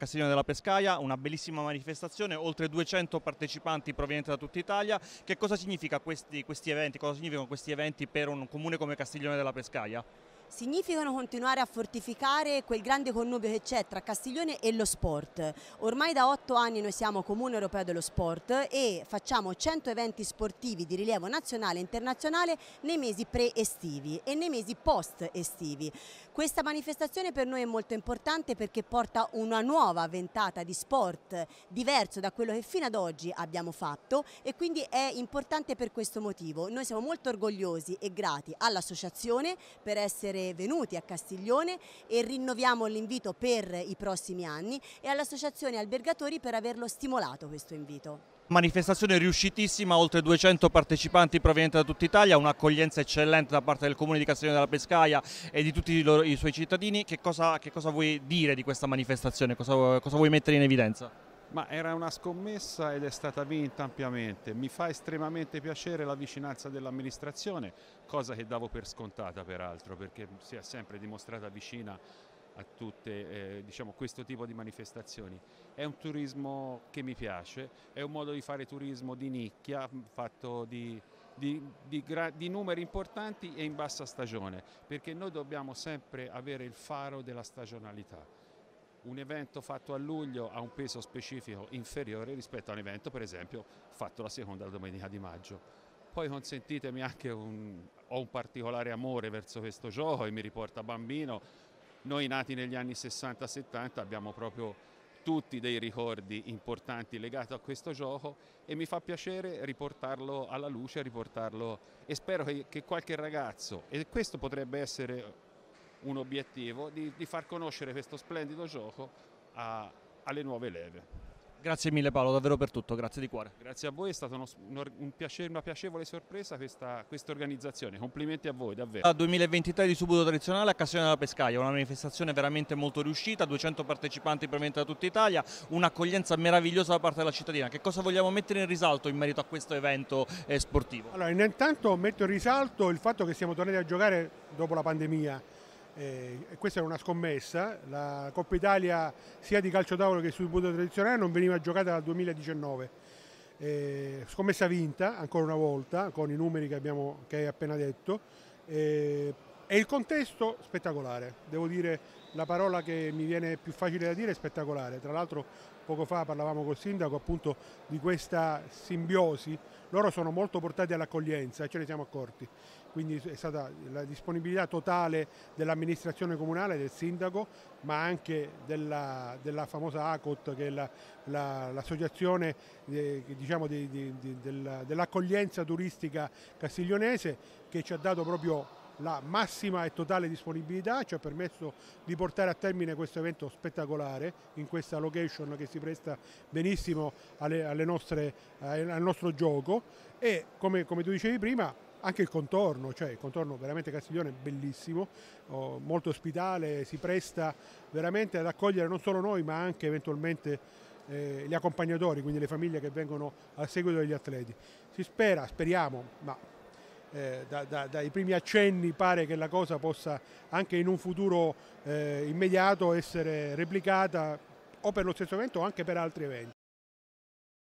Castiglione della Pescaia, una bellissima manifestazione, oltre 200 partecipanti provenienti da tutta Italia. Che cosa, significa questi, questi eventi, cosa significano questi eventi per un comune come Castiglione della Pescaia? significano continuare a fortificare quel grande connubio che c'è tra Castiglione e lo sport. Ormai da otto anni noi siamo Comune Europeo dello Sport e facciamo 100 eventi sportivi di rilievo nazionale e internazionale nei mesi pre-estivi e nei mesi post-estivi. Questa manifestazione per noi è molto importante perché porta una nuova ventata di sport diverso da quello che fino ad oggi abbiamo fatto e quindi è importante per questo motivo. Noi siamo molto orgogliosi e grati all'associazione per essere essere venuti a Castiglione e rinnoviamo l'invito per i prossimi anni e all'Associazione Albergatori per averlo stimolato questo invito. Manifestazione riuscitissima, oltre 200 partecipanti provenienti da tutta Italia, un'accoglienza eccellente da parte del Comune di Castiglione della Pescaia e di tutti i, loro, i suoi cittadini. Che cosa, che cosa, vuoi dire di questa manifestazione? cosa, cosa vuoi mettere in evidenza? Ma era una scommessa ed è stata vinta ampiamente. Mi fa estremamente piacere la vicinanza dell'amministrazione, cosa che davo per scontata peraltro, perché si è sempre dimostrata vicina a tutte eh, diciamo, questo tipo di manifestazioni. È un turismo che mi piace, è un modo di fare turismo di nicchia, fatto di, di, di, di numeri importanti e in bassa stagione, perché noi dobbiamo sempre avere il faro della stagionalità un evento fatto a luglio ha un peso specifico inferiore rispetto a un evento per esempio fatto la seconda domenica di maggio. Poi consentitemi anche un, ho un particolare amore verso questo gioco e mi riporta bambino. Noi nati negli anni 60-70 abbiamo proprio tutti dei ricordi importanti legati a questo gioco e mi fa piacere riportarlo alla luce, riportarlo e spero che, che qualche ragazzo, e questo potrebbe essere un obiettivo di, di far conoscere questo splendido gioco a, alle nuove leve. Grazie mille Paolo, davvero per tutto, grazie di cuore. Grazie a voi, è stata uno, un piacere, una piacevole sorpresa questa, questa, organizzazione, complimenti a voi davvero. A 2023 di Subuto Tradizionale a Cassione della Pescaia, una manifestazione veramente molto riuscita, 200 partecipanti provenienti da tutta Italia, un'accoglienza meravigliosa da parte della cittadina. Che cosa vogliamo mettere in risalto in merito a questo evento eh, sportivo? Allora, intanto metto in risalto il fatto che siamo tornati a giocare dopo la pandemia, eh, questa era una scommessa, la Coppa Italia sia di calcio tavolo che sul punto tradizionale non veniva giocata dal 2019. Eh, scommessa vinta ancora una volta con i numeri che, abbiamo, che hai appena detto. Eh, e il contesto spettacolare, devo dire la parola che mi viene più facile da dire è spettacolare, tra l'altro poco fa parlavamo col sindaco appunto di questa simbiosi, loro sono molto portati all'accoglienza, ce ne siamo accorti, quindi è stata la disponibilità totale dell'amministrazione comunale, del sindaco, ma anche della, della famosa ACOT che è l'associazione la, la, eh, diciamo dell'accoglienza turistica castiglionese che ci ha dato proprio la massima e totale disponibilità, ci ha permesso di portare a termine questo evento spettacolare in questa location che si presta benissimo alle, alle nostre, eh, al nostro gioco e come, come tu dicevi prima anche il contorno, cioè il contorno veramente Castiglione è bellissimo, oh, molto ospitale, si presta veramente ad accogliere non solo noi ma anche eventualmente eh, gli accompagnatori, quindi le famiglie che vengono a seguito degli atleti. Si spera, speriamo, ma eh, da, da, dai primi accenni pare che la cosa possa anche in un futuro eh, immediato essere replicata o per lo stesso evento o anche per altri eventi.